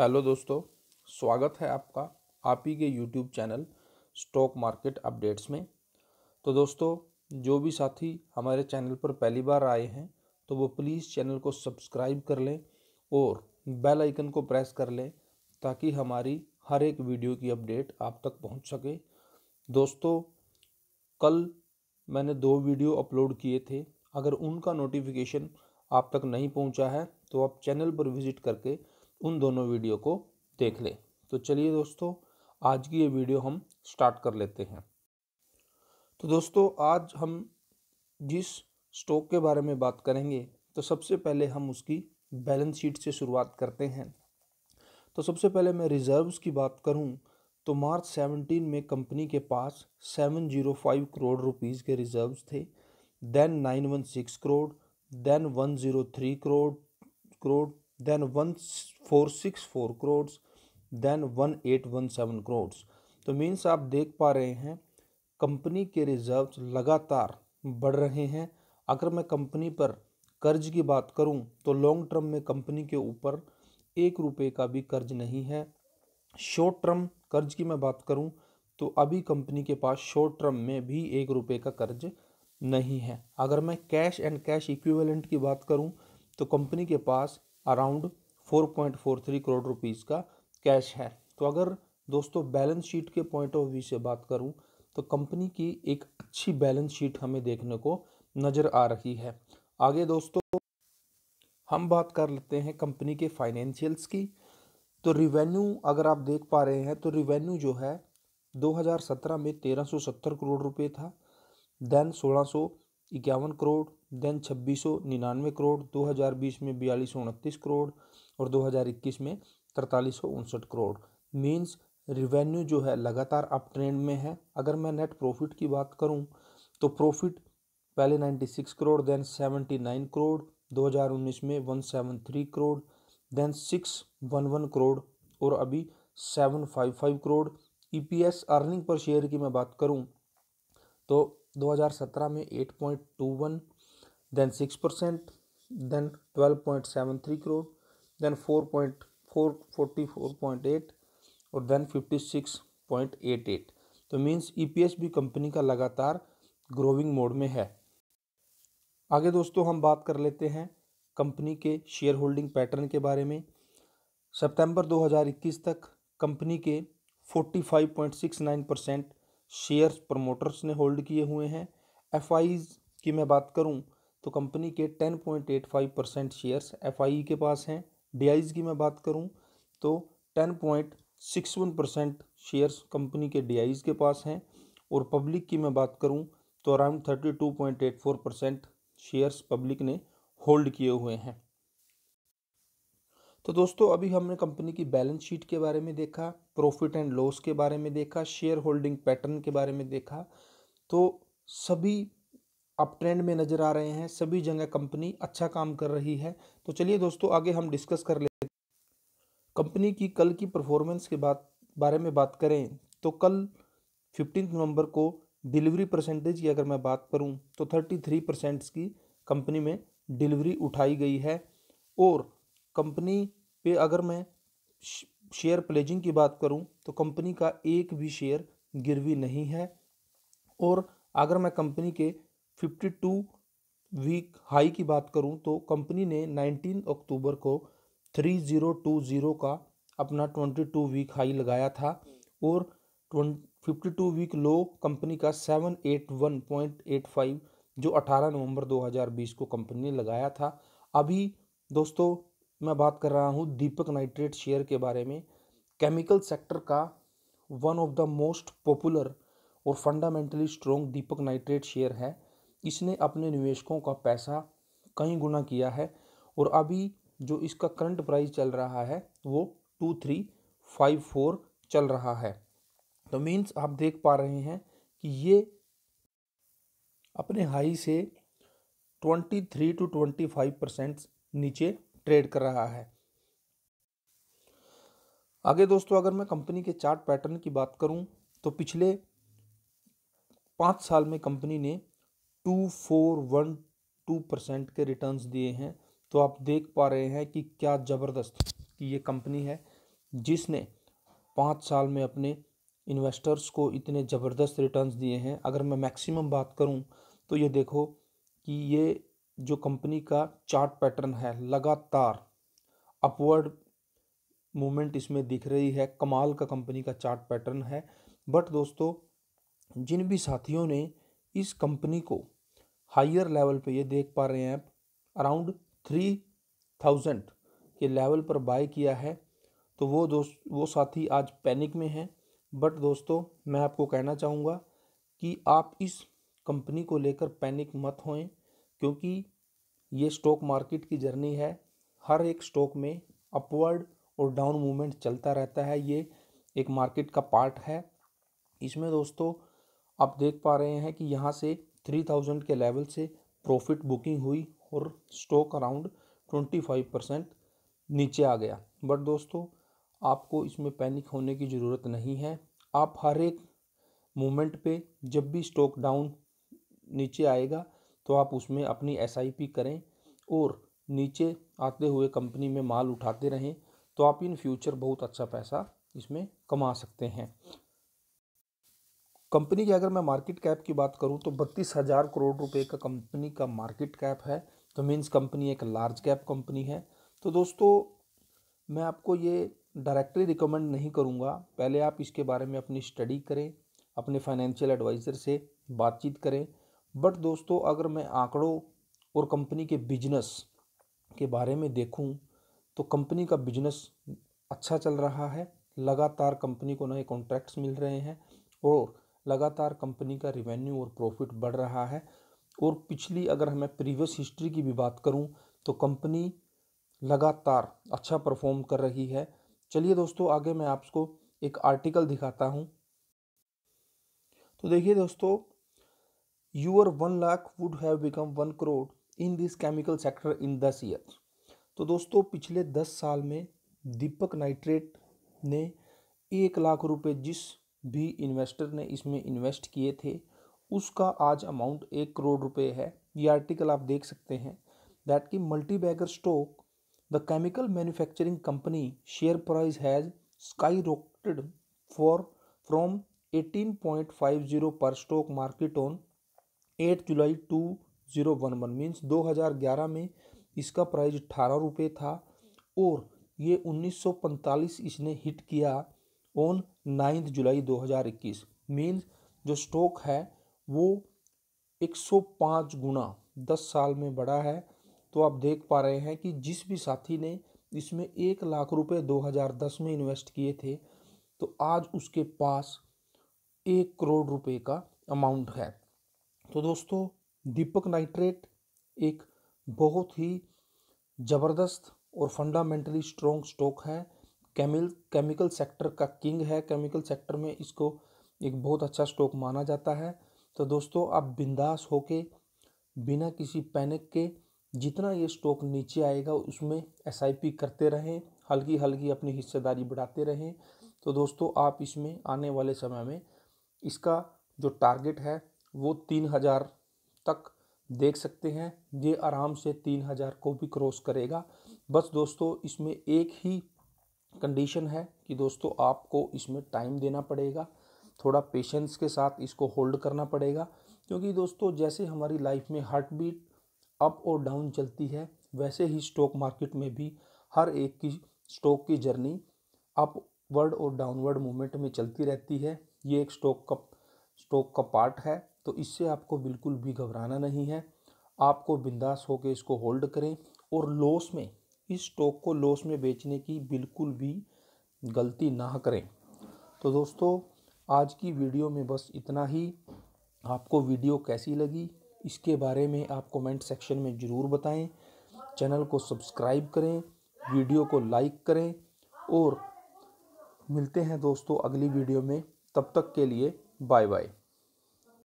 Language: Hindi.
हेलो दोस्तों स्वागत है आपका आप ही के YouTube channel stock market updates में तो दोस्तों जो भी साथी हमारे चैनल पर पहली बार आए हैं तो वो प्लीज़ चैनल को सब्सक्राइब कर लें और बेल आइकन को प्रेस कर लें ताकि हमारी हर एक वीडियो की अपडेट आप तक पहुंच सके दोस्तों कल मैंने दो वीडियो अपलोड किए थे अगर उनका नोटिफिकेशन आप तक नहीं पहुंचा है तो आप चैनल पर विज़िट करके उन दोनों वीडियो को देख लें तो चलिए दोस्तों आज की ये वीडियो हम स्टार्ट कर लेते हैं तो दोस्तों आज हम जिस स्टॉक के बारे में बात करेंगे तो सबसे पहले हम उसकी बैलेंस शीट से शुरुआत करते हैं तो सबसे पहले मैं रिज़र्व्स की बात करूं तो मार्च 17 में कंपनी के पास 705 करोड़ रुपीज़ के रिज़र्व्स थे then 916 crore then 103 crore crore then 1464 crores then seven crores तो मीन्स आप देख पा रहे हैं कंपनी के रिजर्व लगातार बढ़ रहे हैं अगर मैं कंपनी पर कर्ज की बात करूं तो लॉन्ग टर्म में कंपनी के ऊपर एक रुपये का भी कर्ज नहीं है शॉर्ट टर्म कर्ज की मैं बात करूं तो अभी कंपनी के पास शॉर्ट टर्म में भी एक रुपये का कर्ज नहीं है अगर मैं कैश एंड कैश इक्विवेलेंट की बात करूं तो कंपनी के पास अराउंड 4.43 करोड़ रुपीज़ का कैश है तो अगर दोस्तों बैलेंस शीट के पॉइंट ऑफ व्यू से बात करूं तो कंपनी की एक अच्छी बैलेंस शीट हमें देखने को नज़र आ रही है आगे दोस्तों हम बात कर लेते हैं कंपनी के फाइनेंशियल्स की तो रिवेन्यू अगर आप देख पा रहे हैं तो रिवेन्यू जो है 2017 में 1370 करोड़ रुपए था देन सोलह करोड़ देन छब्बीस सौ निन्यानवे करोड़ 2020 में बयालीस सौ उनतीस करोड़ और 2021 में तरतालीस सौ उनसठ करोड़ मीन्स रिवेन्यू जो है लगातार अप ट्रेंड में है अगर मैं नेट प्रॉफिट की बात करूं तो प्रॉफिट पहले 96 करोड़ देन 79 करोड़ 2019 में 173 करोड़ देन 611 करोड़ और अभी 755 crore EPS earning per share की मैं बात करूं तो 2017 में 8.21 then 6% then 12.73 crore then eight और देन 56.88 तो मींस ईपीएस e भी कंपनी का लगातार ग्रोविंग मोड में है आगे दोस्तों हम बात कर लेते हैं कंपनी के शेयर होल्डिंग पैटर्न के बारे में सितंबर 2021 तक कंपनी के 45.69 परसेंट शेयर्स प्रमोटर्स ने होल्ड किए हुए हैं एफ की मैं बात करूं तो कंपनी के 10.85 परसेंट शेयर्स एफ के पास हैं डी की मैं बात करूं तो 10.61 परसेंट शेयर्स कंपनी के डी के पास हैं और पब्लिक की मैं बात करूं तो अराउंड 32.84 परसेंट शेयर्स पब्लिक ने होल्ड किए हुए हैं तो दोस्तों अभी हमने कंपनी की बैलेंस शीट के बारे में देखा प्रॉफिट एंड लॉस के बारे में देखा शेयर होल्डिंग पैटर्न के बारे में देखा तो सभी अब ट्रेंड में नज़र आ रहे हैं सभी जगह कंपनी अच्छा काम कर रही है तो चलिए दोस्तों आगे हम डिस्कस कर लेते कंपनी की कल की परफॉर्मेंस के बाद बारे में बात करें तो कल फिफ्टीन नवंबर को डिलीवरी परसेंटेज की अगर मैं बात करूं तो थर्टी थ्री परसेंट्स की कंपनी में डिलीवरी उठाई गई है और कंपनी पे अगर मैं शेयर प्लेजिंग की बात करूं तो कंपनी का एक भी शेयर गिरवी नहीं है और अगर मैं कंपनी के 52 वीक हाई की बात करूं तो कंपनी ने 19 अक्टूबर को 3020 का अपना 22 वीक हाई लगाया था और 52 वीक लो कंपनी का 781.85 जो 18 नवंबर 2020 को कंपनी ने लगाया था अभी दोस्तों मैं बात कर रहा हूं दीपक नाइट्रेट शेयर के बारे में केमिकल सेक्टर का one of the most popular और fundamentally strong Deepak Nitrite share है इसने अपने निवेशकों का पैसा कई गुना किया है और अभी जो इसका करंट प्राइस चल रहा है वो टू थ्री फाइव फोर चल रहा है तो मीन्स आप देख पा रहे हैं कि ये अपने हाई से twenty three to twenty five percent नीचे ट्रेड कर रहा है आगे दोस्तों अगर मैं कंपनी के चार्ट पैटर्न की बात करूं तो पिछले पाँच साल में कंपनी ने two four one two percent के रिटर्न्स दिए हैं तो आप देख पा रहे हैं कि क्या ज़बरदस्त कि ये कंपनी है जिसने पाँच साल में अपने इन्वेस्टर्स को इतने ज़बरदस्त रिटर्न्स दिए हैं अगर मैं मैक्सिमम बात करूं तो ये देखो कि ये जो कंपनी का चार्ट पैटर्न है लगातार अपवर्ड मूवमेंट इसमें दिख रही है कमाल का कंपनी का चार्ट पैटर्न है बट दोस्तों जिन भी साथियों ने इस कंपनी को हाइयर लेवल पे ये देख पा रहे हैं आप अराउंड थ्री थाउजेंड के लेवल पर बाय किया है तो वो दोस्त वो साथी आज पैनिक में हैं बट दोस्तों मैं आपको कहना चाहूँगा कि आप इस कंपनी को लेकर पैनिक मत होएं क्योंकि ये स्टॉक मार्केट की जर्नी है हर एक स्टॉक में अपवर्ड और डाउन मूवमेंट चलता रहता है ये एक मार्केट का पार्ट है इसमें दोस्तों आप देख पा रहे हैं कि यहाँ से थ्री थाउजेंड के लेवल से प्रॉफिट बुकिंग हुई और stock around twenty five percent नीचे आ गया बट दोस्तों आपको इसमें पैनिक होने की ज़रूरत नहीं है आप हर एक मोमेंट पे जब भी स्टॉक डाउन नीचे आएगा तो आप उसमें अपनी एस करें और नीचे आते हुए कंपनी में माल उठाते रहें तो आप इन फ्यूचर बहुत अच्छा पैसा इसमें कमा सकते हैं कंपनी की अगर मैं मार्केट कैप की बात करूं तो बत्तीस हज़ार करोड़ रुपए का कंपनी का मार्केट कैप है तो मीन्स कंपनी एक लार्ज कैप कंपनी है तो दोस्तों मैं आपको ये डायरेक्टली रिकमेंड नहीं करूँगा पहले आप इसके बारे में अपनी स्टडी करें अपने फाइनेंशियल एडवाइज़र से बातचीत करें बट दोस्तों अगर मैं आंकड़ों और कंपनी के बिजनेस के बारे में देखूं तो कंपनी का बिजनेस अच्छा चल रहा है लगातार कंपनी को नए कॉन्ट्रैक्ट्स मिल रहे हैं और लगातार कंपनी का रिवेन्यू और प्रॉफिट बढ़ रहा है और पिछली अगर हमें प्रीवियस हिस्ट्री की भी बात करूं तो कंपनी लगातार अच्छा परफॉर्म कर रही है चलिए दोस्तों आगे मैं आपको एक आर्टिकल दिखाता हूं तो देखिए दोस्तों your one lakh would have become one crore in this chemical sector in दस ईयर तो दोस्तों पिछले दस साल में दीपक नाइट्रेट ने एक लाख रुपए जिस भी इन्वेस्टर ने इसमें इन्वेस्ट किए थे उसका आज अमाउंट एक करोड़ रुपए है ये आर्टिकल आप देख सकते हैं दैट की multibagger stock the chemical manufacturing company share price has skyrocketed for from 18.50 पर स्टॉक मार्केट ऑन 8 जुलाई 2011 हज़ार ग्यारह में इसका प्राइस अठारह रुपये था और ये 1945 इसने हिट किया ऑन नाइन्थ जुलाई 2021 मीन्स जो स्टॉक है वो 105 गुना 10 साल में बढ़ा है तो आप देख पा रहे हैं कि जिस भी साथी ने इसमें एक लाख रुपए 2010 में इन्वेस्ट किए थे तो आज उसके पास एक करोड़ रुपए का अमाउंट है तो दोस्तों दीपक नाइट्रेट एक बहुत ही ज़बरदस्त और फंडामेंटली स्ट्रॉन्ग स्टॉक है केमिल केमिकल सेक्टर का किंग है केमिकल सेक्टर में इसको एक बहुत अच्छा स्टॉक माना जाता है तो दोस्तों आप बिंदास होके बिना किसी पैनिक के जितना ये स्टॉक नीचे आएगा उसमें एस करते रहें हल्की हल्की अपनी हिस्सेदारी बढ़ाते रहें तो दोस्तों आप इसमें आने वाले समय में इसका जो टारगेट है वो तीन हज़ार तक देख सकते हैं ये आराम से तीन हज़ार को भी क्रॉस करेगा बस दोस्तों इसमें एक ही कंडीशन है कि दोस्तों आपको इसमें टाइम देना पड़ेगा थोड़ा पेशेंस के साथ इसको होल्ड करना पड़ेगा क्योंकि दोस्तों जैसे हमारी लाइफ में हार्ट बीट अप और डाउन चलती है वैसे ही स्टॉक मार्केट में भी हर एक की स्टॉक की जर्नी अपवर्ड और डाउनवर्ड मूवमेंट में चलती रहती है ये एक स्टॉक का स्टॉक का पार्ट है तो इससे आपको बिल्कुल भी घबराना नहीं है आपको बिंदास होकर इसको होल्ड करें और लॉस में इस स्टॉक को लॉस में बेचने की बिल्कुल भी गलती ना करें तो दोस्तों आज की वीडियो में बस इतना ही आपको वीडियो कैसी लगी इसके बारे में आप कमेंट सेक्शन में ज़रूर बताएं चैनल को सब्सक्राइब करें वीडियो को लाइक करें और मिलते हैं दोस्तों अगली वीडियो में तब तक के लिए बाय बाय